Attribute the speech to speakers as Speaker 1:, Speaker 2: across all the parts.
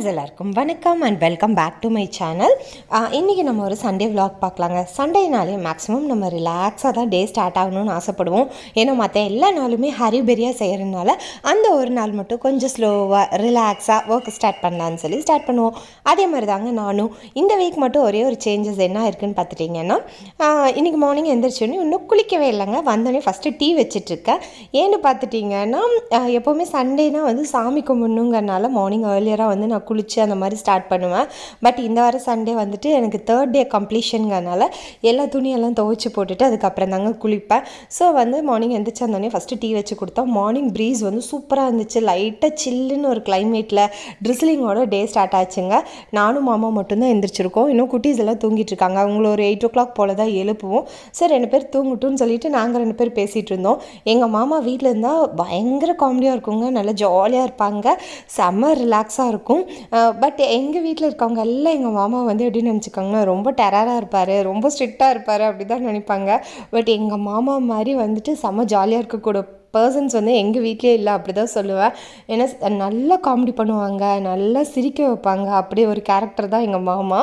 Speaker 1: friends எல்லாருக்கும் வணக்கம் and welcome back to my channel இன்றைக்கி நம்ம ஒரு சண்டே விலாக் பார்க்கலாங்க சண்டேனாலே மேக்ஸிமம் நம்ம ரிலாக்ஸாக தான் டே ஸ்டார்ட் ஆகணும்னு ஆசைப்படுவோம் ஏன்னா மற்ற எல்லா நாளுமே ஹரிபெரியாக செய்கிறதுனால அந்த ஒரு நாள் மட்டும் கொஞ்சம் ஸ்லோவாக ரிலாக்ஸாக ஒர்க் ஸ்டார்ட் பண்ணலான்னு சொல்லி ஸ்டார்ட் பண்ணுவோம் அதே மாதிரி தாங்க நானும் இந்த வீக் மட்டும் ஒரே ஒரு சேஞ்சஸ் என்ன இருக்குன்னு பார்த்துட்டிங்கன்னா இன்றைக்கி மார்னிங் எந்திரிச்சோன்னே இன்னும் குளிக்கவே இல்லைங்க வந்தோடனே ஃபஸ்ட்டு டீ வச்சிட்ருக்கேன் ஏன்னு பார்த்துட்டிங்கன்னா எப்போவுமே சண்டேனால் வந்து சாமி கும்பிடணுங்கிறனால மார்னிங் ஏர்லியராக வந்து நான் குளித்து அந்த மாதிரி ஸ்டார்ட் பண்ணுவேன் பட் இந்த வாரம் சண்டே வந்துட்டு எனக்கு தேர்ட் டே கம்ப்ளீஷனுங்கிறனால எல்லா துணியெல்லாம் துவைச்சி போட்டுட்டு அதுக்கப்புறம் தாங்க குளிப்பேன் ஸோ வந்து மார்னிங் எந்திரிச்சு வந்தோடனே ஃபஸ்ட்டு டீ வச்சு கொடுத்தா மார்னிங் ப்ரீஸ் வந்து சூப்பராக இருந்துச்சு லைட்டாக சில்லுன்னு ஒரு கிளைமேட்டில் ட்ரிஸ்லிங்கோட டே ஸ்டார்ட் ஆச்சுங்க நானும் மாமா மட்டும்தான் எந்திரிச்சிருக்கோம் இன்னும் குட்டீஸ் எல்லாம் தூங்கிட்டு இருக்காங்க அவங்கள ஒரு எயிட் ஓ கிளாக் போல் தான் எழுப்புவோம் சார் ரெண்டு பேர் தூங்கட்டும்னு சொல்லிட்டு நாங்கள் ரெண்டு பேர் பேசிகிட்டு இருந்தோம் எங்கள் மாமா வீட்டில் இருந்தால் பயங்கர காமெடியாக இருக்குங்க நல்லா ஜாலியாக இருப்பாங்க செம்ம ரிலாக்ஸாக இருக்கும் பட் எங்கள் வீட்டில் இருக்கவங்க எல்லாம் எங்கள் மாமா வந்து எப்படின்னு நினச்சிக்காங்கன்னா ரொம்ப டெரராக இருப்பார் ரொம்ப ஸ்ட்ரிக்டாக இருப்பார் அப்படி தான் நினைப்பாங்க பட் எங்கள் மாமா மாதிரி வந்துட்டு செம்ம ஜாலியாக இருக்கக்கூட பர்சன்ஸ் வந்து எங்கள் வீட்லேயே இல்லை அப்படி தான் சொல்லுவேன் ஏன்னா நல்லா காமெடி பண்ணுவாங்க நல்லா சிரிக்க வைப்பாங்க அப்படி ஒரு கேரக்டர் தான் எங்கள் மாமா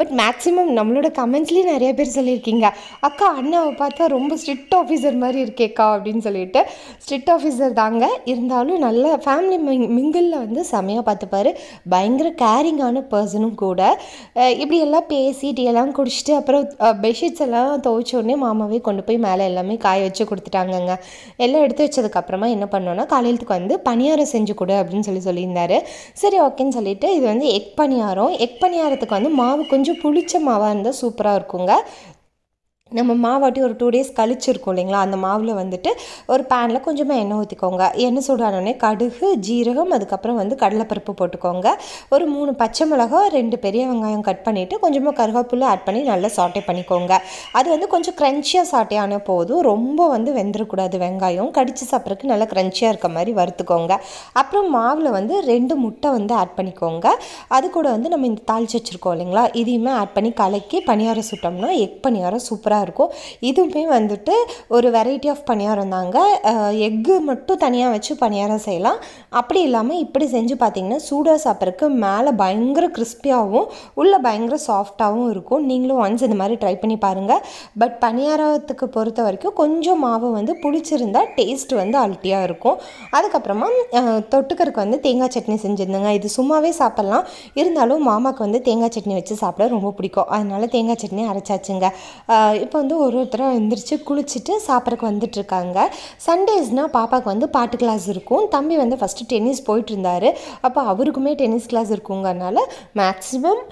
Speaker 1: பட் மேக்ஸிமம் நம்மளோட கமெண்ட்ஸ்லேயும் நிறைய பேர் சொல்லியிருக்கீங்க அக்கா அண்ணாவை பார்த்தா ரொம்ப ஸ்ட்ரிக்ட் ஆஃபீஸர் மாதிரி இருக்கேக்கா அப்படின்னு சொல்லிட்டு ஸ்ட்ரிக்ட் ஆஃபீஸர் தாங்க இருந்தாலும் நல்ல ஃபேமிலி மிங் மிங்கிளில் வந்து செமையாக பார்த்துப்பார் பயங்கர கேரிங்கான பர்சனும் கூட இப்படி எல்லாம் பேசி டீ எல்லாம் குடிச்சிட்டு அப்புறம் பெட்ஷீட்ஸ் எல்லாம் துவைச்சோடனே மாமாவே கொண்டு போய் மேலே எல்லாமே காய வச்சு கொடுத்துட்டாங்கங்க எல்லாம் எடுத்து அப்புறமா என்ன பண்ணோன்னா காலையிலத்துக்கு வந்து பணியாரம் செஞ்சு கொடு அப்படின்னு சொல்லி சொல்லியிருந்தாரு சரி ஓகேன்னு சொல்லிட்டு இது வந்து எக் பணியாரம் எக் பணியாரத்துக்கு வந்து மாவு கொஞ்சம் புளிச்ச மாவாக இருந்தால் சூப்பராக இருக்குங்க நம்ம மாவாட்டி ஒரு டூ டேஸ் கழிச்சிருக்கோம் இல்லைங்களா அந்த மாவில் வந்துட்டு ஒரு பேனில் கொஞ்சமாக எண்ணெய் ஊற்றிக்கோங்க எண்ணெய் சூடானே கடுகு ஜீரகம் அதுக்கப்புறம் வந்து கடலைப்பருப்பு போட்டுக்கோங்க ஒரு மூணு பச்சை மிளகா ரெண்டு பெரிய வெங்காயம் கட் பண்ணிவிட்டு கொஞ்சமாக கருவேப்பிலை ஆட் பண்ணி நல்லா சாட்டே பண்ணிக்கோங்க அது வந்து கொஞ்சம் க்ரன்ச்சியாக சாட்டே ஆன போதும் ரொம்ப வந்து வெந்துடக்கூடாது வெங்காயம் கடித்து சாப்பிட்றதுக்கு நல்லா க்ரன்ச்சியாக இருக்க மாதிரி வறுத்துக்கோங்க அப்புறம் மாவில் வந்து ரெண்டு முட்டை வந்து ஆட் பண்ணிக்கோங்க அது கூட வந்து நம்ம இந்த தாளிச்சு வச்சுருக்கோம் இல்லைங்களா இதையுமே ஆட் பண்ணி கலக்கி பணியாரம் சுட்டோம்னா எக் பணியாரம் சூப்பராக சூப்பராக இருக்கும் இதுவுமே வந்துட்டு ஒரு வெரைட்டி ஆஃப் பணியாரம் தாங்க எக்கு மட்டும் தனியாக வச்சு பணியாரம் செய்யலாம் அப்படி இல்லாமல் இப்படி செஞ்சு பார்த்தீங்கன்னா சூடாக சாப்பிட்றதுக்கு மேலே பயங்கர கிறிஸ்பியாகவும் உள்ளே பயங்கர சாஃப்டாகவும் இருக்கும் நீங்களும் ஒன்ஸ் இந்த மாதிரி ட்ரை பண்ணி பாருங்கள் பட் பணியாரத்துக்கு பொறுத்த வரைக்கும் கொஞ்சம் மாவு வந்து புளிச்சிருந்தா டேஸ்ட் வந்து அல்ட்டியாக இருக்கும் அதுக்கப்புறமா தொட்டுக்கருக்கு வந்து தேங்காய் சட்னி செஞ்சுருந்தேங்க இது சும்மாவே சாப்பிட்லாம் இருந்தாலும் மாமாவுக்கு வந்து தேங்காய் சட்னி வச்சு சாப்பிட ரொம்ப பிடிக்கும் அதனால் தேங்காய் சட்னி அரைச்சாச்சுங்க இப்போ வந்து ஒரு ஒருத்தராக எழுந்திரிச்சு குளிச்சுட்டு சாப்பிட்றக்கு வந்துட்டுருக்காங்க சண்டேஸ்னால் பாப்பாவுக்கு வந்து பாட்டு கிளாஸ் இருக்கும் தம்பி வந்து ஃபஸ்ட்டு டென்னிஸ் போயிட்டு இருந்தார் அப்போ அவருக்குமே டென்னிஸ் கிளாஸ் இருக்குங்கிறனால மேக்ஸிமம்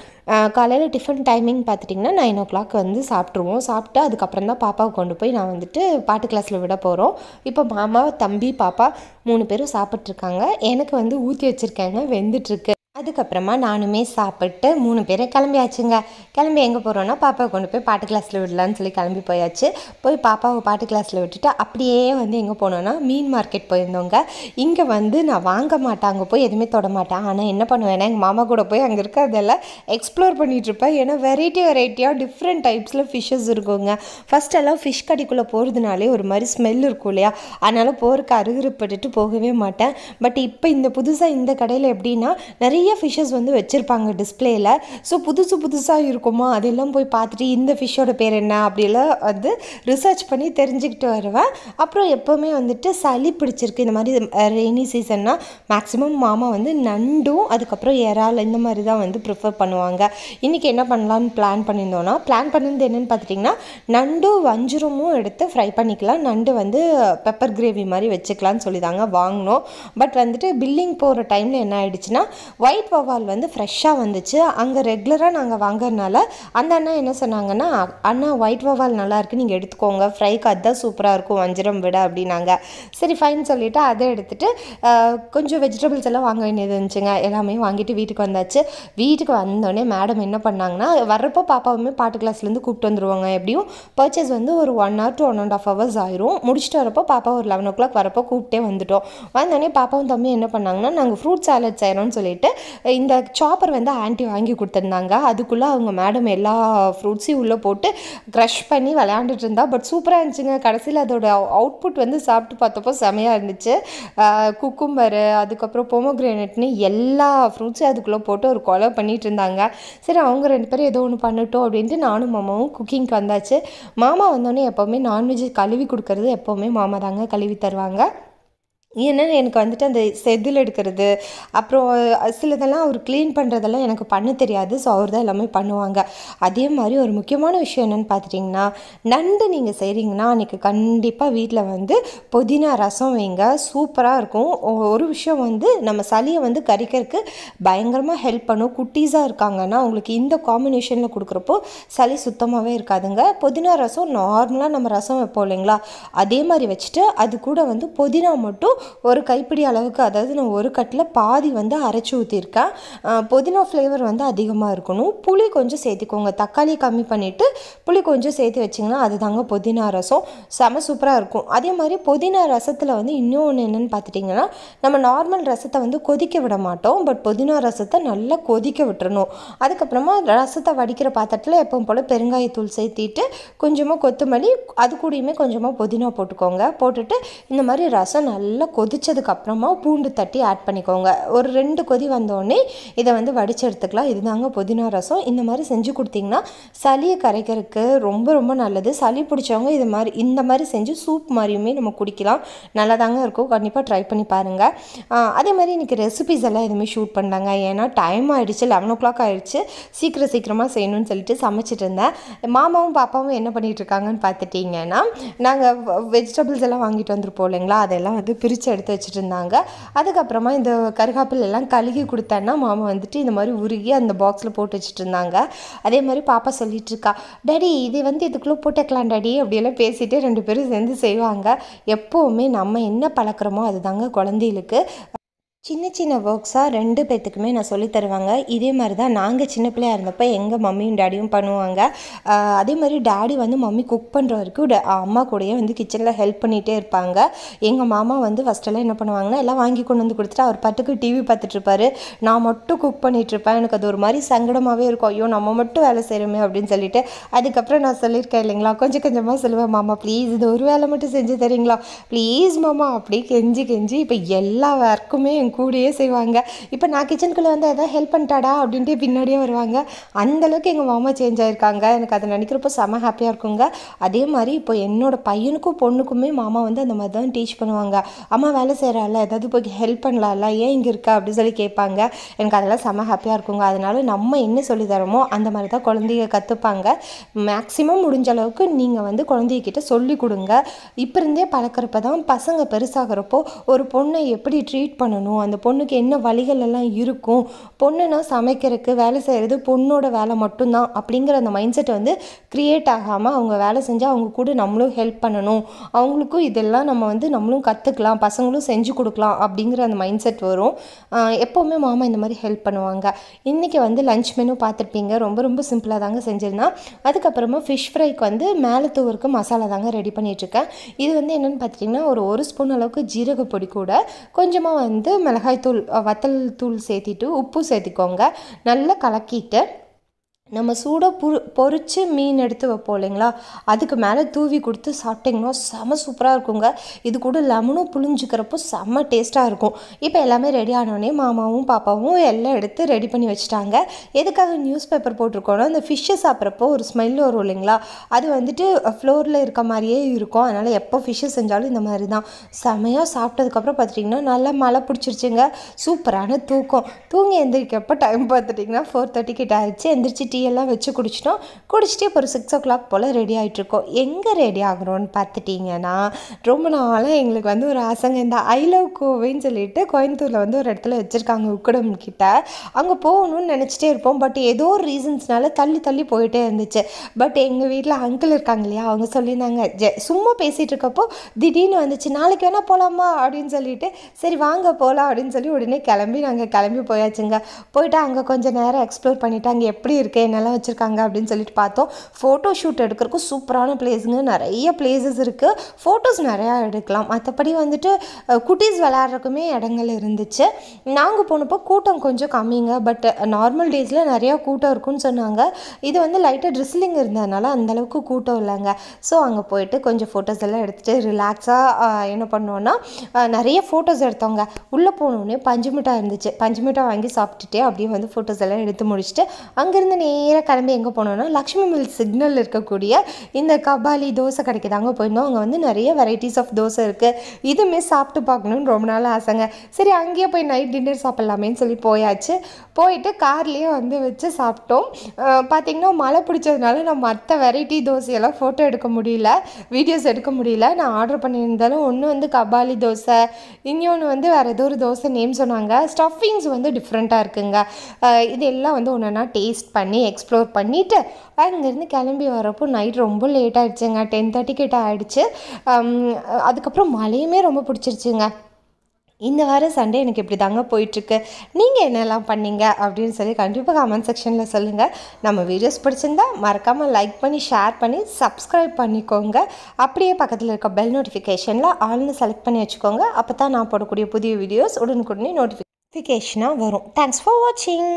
Speaker 1: காலையில் டிஃபன் டைமிங் பார்த்துட்டிங்கன்னா நைன் ஓ கிளாக் வந்து சாப்பிட்ருவோம் சாப்பிட்டு அதுக்கப்புறம் தான் பாப்பாவை கொண்டு போய் நான் வந்துட்டு பாட்டு கிளாஸில் விட போகிறோம் இப்போ மாமா தம்பி பாப்பா மூணு பேரும் சாப்பிட்ருக்காங்க எனக்கு வந்து ஊற்றி வச்சுருக்காங்க வெந்துட்டுருக்கு அதுக்கப்புறமா நானுமே சாப்பிட்டு மூணு பேரும் கிளம்பியாச்சுங்க கிளம்பி எங்கே போகிறோன்னா பாப்பாவை கொண்டு போய் பாட்டு கிளாஸில் விடலான்னு சொல்லி கிளம்பி போயாச்சு போய் பாப்பாவை பாட்டு கிளாஸில் விட்டுட்டு அப்படியே வந்து எங்கே போனோன்னா மீன் மார்க்கெட் போயிருந்தோங்க இங்கே வந்து நான் வாங்க மாட்டேன் அங்கே போய் எதுவுமே தொட மாட்டேன் ஆனால் என்ன பண்ணுவேன்னா எங்கள் மாமா கூட போய் அங்கே இருக்கிறதெல்லாம் எக்ஸ்ப்ளோர் பண்ணிகிட்ருப்பேன் ஏன்னா வெரைட்டி வெரைட்டியாக டிஃப்ரெண்ட் டைப்ஸில் ஃபிஷ்ஷஸ் இருக்குங்க ஃபஸ்ட்டெல்லாம் ஃபிஷ் கடிக்குள்ளே போகிறதுனாலே ஒரு மாதிரி ஸ்மெல் இருக்கும் இல்லையா அதனால் போகிறக்கு அருகிருப்பட்டுட்டு போகவே மாட்டேன் பட் இப்போ இந்த புதுசாக இந்த கடையில் எப்படின்னா நிறைய நிறைய ஃபிஷ்ஷஸ் வந்து வச்சுருப்பாங்க டிஸ்பிளேயில் ஸோ புதுசு புதுசாக இருக்குமா அதெல்லாம் போய் பார்த்துட்டு இந்த ஃபிஷ்ஷோட பேர் என்ன அப்படிலாம் வந்து ரிசர்ச் பண்ணி தெரிஞ்சுக்கிட்டு வருவேன் அப்புறம் எப்போவுமே வந்துட்டு சளி பிடிச்சிருக்கு இந்த மாதிரி ரெய்னி சீசன்னால் மேக்ஸிமம் மாமா வந்து நண்டும் அதுக்கப்புறம் இறால் இந்த மாதிரி தான் வந்து ப்ரிஃபர் பண்ணுவாங்க இன்றைக்கி என்ன பண்ணலான்னு பிளான் பண்ணியிருந்தோன்னா பிளான் பண்ணது என்னென்னு பார்த்துட்டிங்கன்னா நண்டும் வஞ்சிரமும் எடுத்து ஃப்ரை பண்ணிக்கலாம் நண்டு வந்து பெப்பர் கிரேவி மாதிரி வச்சுக்கலான்னு சொல்லி தாங்க வாங்கினோம் பட் வந்துட்டு பில்லிங் போகிற டைமில் என்ன ஆயிடுச்சுன்னா ஒயிட் ஒயிட் வவால் வந்து ஃப்ரெஷ்ஷாக வந்துச்சு அங்கே ரெகுலராக நாங்கள் வாங்குறதுனால அந்த அண்ணா என்ன சொன்னாங்கன்னா அண்ணா ஒயிட் வவால் நல்லாயிருக்கு நீங்கள் எடுத்துக்கோங்க ஃப்ரைக்கு அதுதான் சூப்பராக இருக்கும் வஞ்சிரம் விட அப்படின்னாங்க சரி ஃபைன் சொல்லிவிட்டு அதை எடுத்துகிட்டு கொஞ்சம் வெஜிடபிள்ஸ் எல்லாம் வாங்க வேண்டியது இருந்துச்சுங்க எல்லாமே வாங்கிட்டு வீட்டுக்கு வந்தாச்சு வீட்டுக்கு வந்தோடனே மேடம் என்ன பண்ணாங்கன்னா வர்றப்போ பாப்பாவுமே பாட்டு கிளாஸ்லேருந்து கூப்பிட்டு வந்துருவாங்க எப்படியும் பர்ச்சேஸ் வந்து ஒரு one hour to one and half hours ஆயிரும் முடிச்சுட்டு வரப்போ பாப்பா ஒரு லெவன் ஓ கிளாக் வரப்போ கூப்பிட்டே வந்துட்டோம் வந்தோடனே பாப்பாவும் தம்பி என்ன பண்ணாங்கன்னா நாங்கள் ஃப்ரூட் சாலட் செய்கிறோம்னு சொல்லிட்டு இந்த சாப்பர் வந்து ஆண்டி வாங்கி கொடுத்துருந்தாங்க அதுக்குள்ளே அவங்க மேடம் எல்லா ஃப்ரூட்ஸையும் உள்ளே போட்டு க்ரஷ் பண்ணி விளையாண்டுட்டு இருந்தா பட் சூப்பராக இருந்துச்சுங்க கடைசியில் அதோட அவுட்புட் வந்து சாப்பிட்டு பார்த்தப்போ செமையாக இருந்துச்சு குக்கும்பரு அதுக்கப்புறம் பொமோக்ரேனட்னு எல்லா ஃப்ரூட்ஸையும் அதுக்குள்ளே போட்டு ஒரு கொலை பண்ணிகிட்டு இருந்தாங்க சரி அவங்க ரெண்டு பேரும் ஏதோ ஒன்று பண்ணட்டும் அப்படின்ட்டு நானும் மாமாவும் குக்கிங்க்கு வந்தாச்சு மாமா வந்தோடனே எப்போவுமே நான்வெஜ் கழுவி கொடுக்குறது எப்போவுமே மாமா தாங்க கழுவி தருவாங்க ஏன்னா எனக்கு வந்துட்டு அந்த செதில் எடுக்கிறது அப்புறம் சிலதெல்லாம் அவர் க்ளீன் பண்ணுறதெல்லாம் எனக்கு பண்ண தெரியாது ஸோ அவர் தான் எல்லாமே பண்ணுவாங்க அதே மாதிரி ஒரு முக்கியமான விஷயம் என்னென்னு பார்த்துட்டிங்கன்னா நண்டு நீங்கள் செய்கிறீங்கன்னா அன்றைக்கி கண்டிப்பாக வீட்டில் வந்து புதினா ரசம் வைங்க சூப்பராக இருக்கும் ஒரு விஷயம் வந்து நம்ம சளியை வந்து கறிக்கிறதுக்கு பயங்கரமாக ஹெல்ப் பண்ணும் குட்டீஸாக இருக்காங்கன்னா அவங்களுக்கு இந்த காம்பினேஷனில் கொடுக்குறப்போ சளி சுத்தமாகவே இருக்காதுங்க புதினா ரசம் நார்மலாக நம்ம ரசம் வைப்போம் இல்லைங்களா அதே மாதிரி வச்சுட்டு அது கூட வந்து புதினா மட்டும் ஒரு கைப்பிடி அளவுக்கு அதாவது நான் ஒரு கட்டில் பாதி வந்து அரைச்சி ஊற்றிருக்கேன் புதினா ஃப்ளேவர் வந்து அதிகமாக இருக்கணும் புளி கொஞ்சம் சேர்த்துக்கோங்க தக்காளி கம்மி பண்ணிவிட்டு புளி கொஞ்சம் சேர்த்து வச்சிங்கன்னா அதுதாங்க புதினா ரசம் செம சூப்பராக இருக்கும் அதே மாதிரி புதினா ரசத்தில் வந்து இன்னொன்று என்னென்னு பார்த்துட்டிங்கன்னா நம்ம நார்மல் ரசத்தை வந்து கொதிக்க விட மாட்டோம் பட் புதினா ரசத்தை நல்லா கொதிக்க விட்டுறணும் அதுக்கப்புறமா ரசத்தை வடிக்கிற பாத்திரத்தில் எப்பவும் போல் பெருங்காயத்தூள் சேர்த்திட்டு கொஞ்சமாக கொத்தமல்லி அது கூடயுமே கொஞ்சமாக புதினா போட்டுக்கோங்க போட்டுட்டு இந்த மாதிரி ரசம் நல்லா கொதித்ததுக்கப்புறமா பூண்டு தட்டி ஆட் பண்ணிக்கோங்க ஒரு ரெண்டு கொதி வந்தோடனே இதை வந்து வடித்து எடுத்துக்கலாம் இதுதாங்க புதினா ரசம் இந்த மாதிரி செஞ்சு கொடுத்தீங்கன்னா சளியை கரைக்கிறதுக்கு ரொம்ப ரொம்ப நல்லது சளி பிடிச்சவங்க இது மாதிரி இந்த மாதிரி செஞ்சு சூப் மாதிரியுமே நம்ம குடிக்கலாம் நல்லா தாங்க இருக்கும் கண்டிப்பாக ட்ரை பண்ணி பாருங்கள் அதே மாதிரி இன்றைக்கி ரெசிபிஸ் எல்லாம் எதுவுமே ஷூட் பண்ணாங்க ஏன்னா டைம் ஆகிடுச்சு லெவன் ஓ கிளாக் ஆகிடுச்சு சீக்கிரம் சீக்கிரமாக செய்யணும்னு சொல்லிட்டு சமைச்சிட்டு இருந்தேன் மாமாவும் பாப்பாவும் என்ன பண்ணிகிட்டு இருக்காங்கன்னு பார்த்துட்டிங்கன்னா நாங்கள் வெஜிடபிள்ஸ் எல்லாம் வாங்கிட்டு வந்துருப்போம் இல்லைங்களா அதெல்லாம் வந்து பிரித்து பிரித்து எடுத்து வச்சுட்டு இருந்தாங்க அதுக்கப்புறமா இந்த கருகாப்பில் எல்லாம் கழுகி கொடுத்தேன்னா மாமா வந்துட்டு இந்த மாதிரி உருகி அந்த பாக்ஸில் போட்டு வச்சுட்டு இருந்தாங்க அதே மாதிரி பாப்பா சொல்லிட்டு இருக்கா டேடி இதை வந்து இதுக்குள்ளே போட்டுக்கலாம் டேடி அப்படியெல்லாம் பேசிட்டு ரெண்டு பேரும் சேர்ந்து செய்வாங்க எப்போவுமே நம்ம என்ன பழக்கிறோமோ அதுதாங்க குழந்தைகளுக்கு சின்ன சின்ன ஒர்க்ஸாக ரெண்டு பேர்த்துக்குமே நான் சொல்லி தருவாங்க இதே மாதிரி தான் நாங்கள் சின்ன பிள்ளையாக இருந்தப்போ எங்கள் மம்மியும் டேடியும் பண்ணுவாங்க அதே மாதிரி டேடி வந்து மம்மி குக் பண்ணுற வரைக்கும் அம்மா கூடயே வந்து கிச்சனில் ஹெல்ப் பண்ணிகிட்டே இருப்பாங்க எங்கள் மாமா வந்து ஃபஸ்ட்டெல்லாம் என்ன பண்ணுவாங்கன்னா எல்லாம் வாங்கி கொண்டு வந்து கொடுத்துட்டு அவர் பாட்டுக்கு டிவி பார்த்துட்ருப்பாரு நான் மட்டும் குக் பண்ணிகிட்ருப்பேன் எனக்கு அது ஒரு மாதிரி சங்கடமாகவே இருக்கும் ஐயோ நம்ம மட்டும் வேலை செய்கிறோமே அப்படின்னு சொல்லிட்டு அதுக்கப்புறம் நான் சொல்லியிருக்கேன் இல்லைங்களா கொஞ்சம் கொஞ்சமாக சொல்லுவேன் மாமா ப்ளீஸ் இது ஒரு வேலை மட்டும் செஞ்சு தரீங்களா ப்ளீஸ் மாமா அப்படியே கெஞ்சி கெஞ்சி இப்போ எல்லா ஒர்க்குமே என் கூடியே செய்வாங்க இப்போ நான் கிச்சனுக்குள்ளே வந்து எதாவது ஹெல்ப் பண்ணிட்டாடா அப்படின்ட்டு பின்னாடியே வருவாங்க அந்தளவுக்கு எங்கள் மாமா சேஞ்ச் ஆகிருக்காங்க எனக்கு அதை நினைக்கிறப்போ செம ஹாப்பியாக இருக்குங்க அதே மாதிரி இப்போ என்னோடய பையனுக்கும் பொண்ணுக்குமே மாமா வந்து அந்த மாதிரி தான் டீச் பண்ணுவாங்க அம்மா வேலை செய்கிறாள் ஏதாவது போய் ஹெல்ப் பண்ணலாம்ல ஏன் இங்கே இருக்கா அப்படின்னு சொல்லி கேட்பாங்க எனக்கு அதெல்லாம் செம ஹாப்பியாக இருக்குங்க அதனால் நம்ம என்ன சொல்லி தரோமோ அந்த மாதிரி தான் குழந்தைய கற்றுப்பாங்க மேக்ஸிமம் முடிஞ்ச அளவுக்கு நீங்கள் வந்து குழந்தைகிட்ட சொல்லி கொடுங்க இப்போ இருந்தே பழக்கிறப்ப தான் பசங்க பெருசாகிறப்போ ஒரு பொண்ணை எப்படி ட்ரீட் பண்ணணும் இருக்கும் அந்த பொண்ணுக்கு என்ன வழிகள் எல்லாம் இருக்கும் பொண்ணுனா சமைக்கிறதுக்கு வேலை செய்கிறது பொண்ணோட வேலை மட்டும்தான் அப்படிங்கிற அந்த மைண்ட் செட்டை வந்து க்ரியேட் ஆகாமல் அவங்க வேலை செஞ்சால் அவங்க கூட நம்மளும் ஹெல்ப் பண்ணணும் அவங்களுக்கும் இதெல்லாம் நம்ம வந்து நம்மளும் கற்றுக்கலாம் பசங்களும் செஞ்சு கொடுக்கலாம் அப்படிங்கிற அந்த மைண்ட் செட் வரும் எப்போவுமே மாமா இந்த மாதிரி ஹெல்ப் பண்ணுவாங்க இன்றைக்கி வந்து லஞ்ச் மெனு பார்த்துருப்பீங்க ரொம்ப ரொம்ப சிம்பிளாக தாங்க செஞ்சிருந்தான் அதுக்கப்புறமா ஃபிஷ் ஃப்ரைக்கு வந்து மேலே தூவருக்கு மசாலா தாங்க ரெடி பண்ணிகிட்ருக்கேன் இது வந்து என்னென்னு பார்த்துட்டிங்கன்னா ஒரு ஒரு ஸ்பூன் அளவுக்கு ஜீரக பொடி கூட கொஞ்சமாக வந்து மிளகாய் தூள் வத்தல் தூள் சேர்த்திட்டு உப்பு சேர்த்திக்கோங்க நல்லா கலக்கிட்டு நம்ம சூடாக புரு பொறிச்சு மீன் எடுத்து வைப்போம் இல்லைங்களா அதுக்கு மேலே தூவி கொடுத்து சாப்பிட்டிங்கன்னா செம சூப்பராக இருக்குங்க இது கூட லெமனும் புளிஞ்சிக்கிறப்போ செம்ம டேஸ்ட்டாக இருக்கும் இப்போ எல்லாமே ரெடி ஆனோடனே மாமாவும் பாப்பாவும் எல்லாம் எடுத்து ரெடி பண்ணி வச்சுட்டாங்க எதுக்காக நியூஸ் பேப்பர் போட்டிருக்கோன்னா அந்த ஃபிஷ்ஷை சாப்பிட்றப்போ ஒரு ஸ்மெல் வரும் இல்லைங்களா அது வந்துட்டு ஃப்ளோரில் இருக்க மாதிரியே இருக்கும் அதனால் எப்போ ஃபிஷ்ஷு செஞ்சாலும் இந்த மாதிரி தான் செமையாக சாப்பிட்டதுக்கப்புறம் பார்த்துட்டிங்கன்னா நல்லா மழை பிடிச்சிருச்சுங்க சூப்பரான தூக்கம் தூங்கி எந்திரிக்கப்போ டைம் பார்த்துட்டிங்கன்னா ஃபோர் தேர்ட்டி கிட்ட ஆயிடுச்சு எந்திரிச்சு டீயெல்லாம் வச்சு குடிச்சிட்டோம் குடிச்சிட்டு இப்போ ஒரு சிக்ஸ் ஓ கிளாக் போல் ரெடி ஆகிட்ருக்கோம் எங்கே ரெடி ஆகிறோன்னு பார்த்துட்டிங்கன்னா ரொம்ப நாளாக எங்களுக்கு வந்து ஒரு ஆசைங்க இந்த ஐ லவ் கோவின்னு சொல்லிட்டு கோயம்புத்தூரில் வந்து ஒரு இடத்துல வச்சுருக்காங்க உக்கடம் கிட்ட அங்கே போகணும்னு நினச்சிட்டே இருப்போம் பட் ஏதோ ஒரு ரீசன்ஸ்னால தள்ளி தள்ளி போயிட்டே இருந்துச்சு பட் எங்கள் வீட்டில் அங்கிள் இருக்காங்க இல்லையா அவங்க சொல்லியிருந்தாங்க ஜெ சும்மா பேசிகிட்டு இருக்கப்போ திடீர்னு வந்துச்சு நாளைக்கு வேணால் போகலாமா அப்படின்னு சொல்லிட்டு சரி வாங்க போகலாம் அப்படின்னு சொல்லி உடனே கிளம்பி நாங்கள் கிளம்பி போயாச்சுங்க போயிட்டு அங்கே கொஞ்சம் நேரம் எக்ஸ்ப்ளோர் பண்ணிவிட்டு அங்கே எப்படி இருக்குது என்னெல்லாம் வச்சுருக்காங்க அப்படின்னு சொல்லிட்டு பார்த்தோம் ஃபோட்டோ ஷூட் எடுக்கிறதுக்கும் சூப்பரான பிளேஸுங்க நிறைய பிளேசஸ் இருக்குது ஃபோட்டோஸ் நிறையா எடுக்கலாம் மற்றபடி வந்துட்டு குட்டீஸ் விளாட்றதுக்குமே இடங்கள் இருந்துச்சு நாங்கள் போனப்போ கூட்டம் கொஞ்சம் கம்மிங்க பட் நார்மல் டேஸில் நிறையா கூட்டம் இருக்குன்னு சொன்னாங்க இது வந்து லைட்டாக ட்ரிஸ்லிங் இருந்ததுனால அந்தளவுக்கு கூட்டம் இல்லைங்க ஸோ அங்கே போயிட்டு கொஞ்சம் ஃபோட்டோஸ் எல்லாம் எடுத்துகிட்டு ரிலாக்ஸாக என்ன பண்ணோன்னா நிறைய ஃபோட்டோஸ் எடுத்தவங்க உள்ளே போனோடனே பஞ்சு மிட்டாய் இருந்துச்சு பஞ்சு மிட்டாய் வாங்கி சாப்பிட்டுட்டே அப்படியே வந்து ஃபோட்டோஸ் எல்லாம் எடுத்து முடிச்சுட்டு அங்கேருந்து நே நேராக கிளம்பி எங்கே போனோம்னா லக்ஷ்மி மில் சிக்னல் இருக்கக்கூடிய இந்த கபாலி தோசை கடைக்கு தாங்க போயிருந்தோம் அங்கே வந்து நிறைய வெரைட்டிஸ் ஆஃப் தோசை இருக்குது இதுவுமே சாப்பிட்டு பார்க்கணுன்னு ரொம்ப நாள் ஆசைங்க சரி அங்கேயே போய் நைட் டின்னர் சாப்பிட்லாமேன்னு சொல்லி போயாச்சு போயிட்டு கார்லேயே வந்து வச்சு சாப்பிட்டோம் பார்த்திங்கன்னா மழை பிடிச்சதுனால நான் மற்ற வெரைட்டி தோசையெல்லாம் ஃபோட்டோ எடுக்க முடியல வீடியோஸ் எடுக்க முடியல நான் ஆர்டர் பண்ணியிருந்தாலும் ஒன்று வந்து கபாலி தோசை இன்னொன்று வந்து வேறு ஏதோ ஒரு தோசை நேம் சொன்னாங்க ஸ்டஃபிங்ஸ் வந்து டிஃப்ரெண்ட்டாக இருக்குங்க இதெல்லாம் வந்து ஒன்று டேஸ்ட் பண்ணி எக்ஸ்ப்ளோர் பண்ணிவிட்டு அங்கேருந்து கிளம்பி வரப்போ நைட் ரொம்ப லேட் ஆகிடுச்சுங்க டென் தேர்ட்டி கிட்ட ஆகிடுச்சு அதுக்கப்புறம் மழையுமே ரொம்ப பிடிச்சிருச்சுங்க இந்த வாரம் சண்டே எனக்கு இப்படி தாங்க போயிட்டுருக்கு நீங்கள் என்னெல்லாம் பண்ணீங்க அப்படின்னு சொல்லி கண்டிப்பாக கமெண்ட் செக்ஷனில் சொல்லுங்கள் நம்ம வீடியோஸ் பிடிச்சிருந்தா மறக்காமல் லைக் பண்ணி ஷேர் பண்ணி சப்ஸ்கிரைப் பண்ணிக்கோங்க அப்படியே பக்கத்தில் இருக்க பெல் நோட்டிஃபிகேஷனில் ஆல்னு செலக்ட் பண்ணி வச்சுக்கோங்க அப்போ தான் நான் போடக்கூடிய புதிய வீடியோஸ் உடனுக்குடனே நோட்டிஃபிகேஷனாக வரும் தேங்க்ஸ் ஃபார் வாட்சிங்